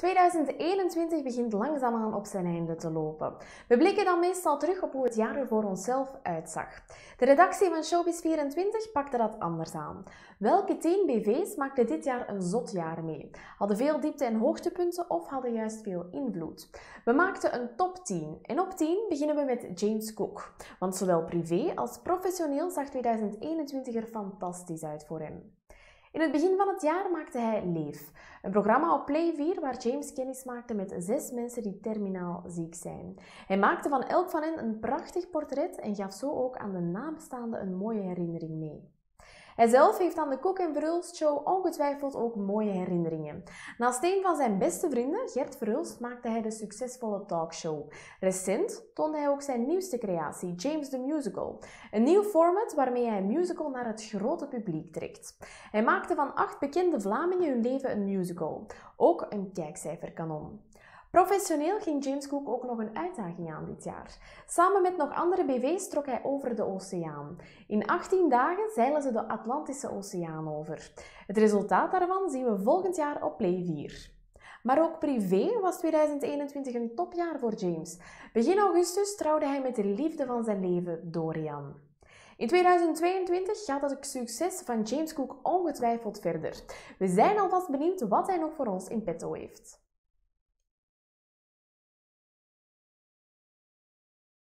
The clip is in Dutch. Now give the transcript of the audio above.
2021 begint langzaamaan op zijn einde te lopen. We blikken dan meestal terug op hoe het jaar er voor onszelf uitzag. De redactie van Showbiz24 pakte dat anders aan. Welke 10 BV's maakten dit jaar een zot jaar mee? Hadden veel diepte- en hoogtepunten of hadden juist veel invloed? We maakten een top 10 en op 10 beginnen we met James Cook. Want zowel privé als professioneel zag 2021 er fantastisch uit voor hem. In het begin van het jaar maakte hij Leef, een programma op Play 4 waar James kennis maakte met zes mensen die terminaal ziek zijn. Hij maakte van elk van hen een prachtig portret en gaf zo ook aan de nabestaanden een mooie herinnering mee. Hij zelf heeft aan de Kok en Verhulst show ongetwijfeld ook mooie herinneringen. Naast een van zijn beste vrienden, Gert Verhulst, maakte hij de succesvolle talkshow. Recent toonde hij ook zijn nieuwste creatie, James the Musical. Een nieuw format waarmee hij een musical naar het grote publiek trekt. Hij maakte van acht bekende Vlamingen hun leven een musical. Ook een kijkcijferkanon. Professioneel ging James Cook ook nog een uitdaging aan dit jaar. Samen met nog andere BV's trok hij over de oceaan. In 18 dagen zeilen ze de Atlantische Oceaan over. Het resultaat daarvan zien we volgend jaar op Play 4. Maar ook privé was 2021 een topjaar voor James. Begin augustus trouwde hij met de liefde van zijn leven, Dorian. In 2022 gaat het succes van James Cook ongetwijfeld verder. We zijn alvast benieuwd wat hij nog voor ons in petto heeft.